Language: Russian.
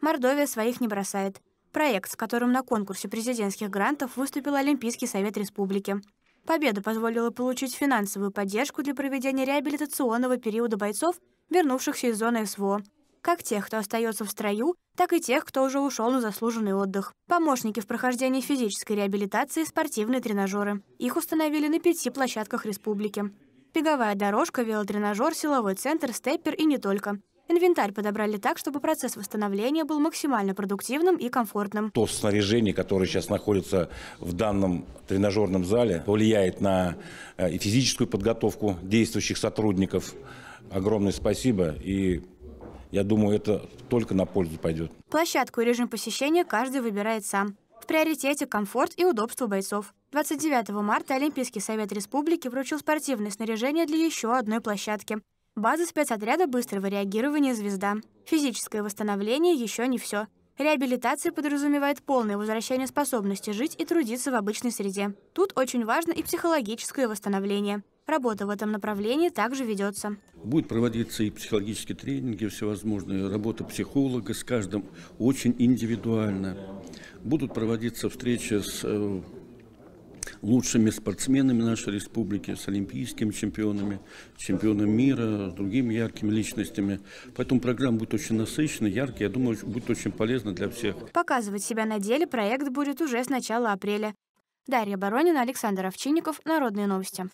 Мордовия своих не бросает. Проект, с которым на конкурсе президентских грантов выступил Олимпийский совет республики. Победа позволила получить финансовую поддержку для проведения реабилитационного периода бойцов, вернувшихся из зоны СВО, как тех, кто остается в строю, так и тех, кто уже ушел на заслуженный отдых. Помощники в прохождении физической реабилитации – спортивные тренажеры. Их установили на пяти площадках республики. Беговая дорожка, велотренажер, силовой центр, степпер и не только. Инвентарь подобрали так, чтобы процесс восстановления был максимально продуктивным и комфортным. То снаряжение, которое сейчас находится в данном тренажерном зале, влияет на э, и физическую подготовку действующих сотрудников. Огромное спасибо и я думаю, это только на пользу пойдет. Площадку и режим посещения каждый выбирает сам. В приоритете комфорт и удобство бойцов. 29 марта Олимпийский совет республики вручил спортивное снаряжение для еще одной площадки. База спецотряда быстрого реагирования «Звезда». Физическое восстановление еще не все. Реабилитация подразумевает полное возвращение способности жить и трудиться в обычной среде. Тут очень важно и психологическое восстановление. Работа в этом направлении также ведется. Будет проводиться и психологические тренинги всевозможные, работа психолога с каждым очень индивидуально. Будут проводиться встречи с э, лучшими спортсменами нашей республики, с олимпийскими чемпионами, чемпионом мира, с другими яркими личностями. Поэтому программа будет очень насыщенной, яркой, я думаю, будет очень полезна для всех. Показывать себя на деле проект будет уже с начала апреля. Дарья Баронина, Александр Овчинников, Народные новости.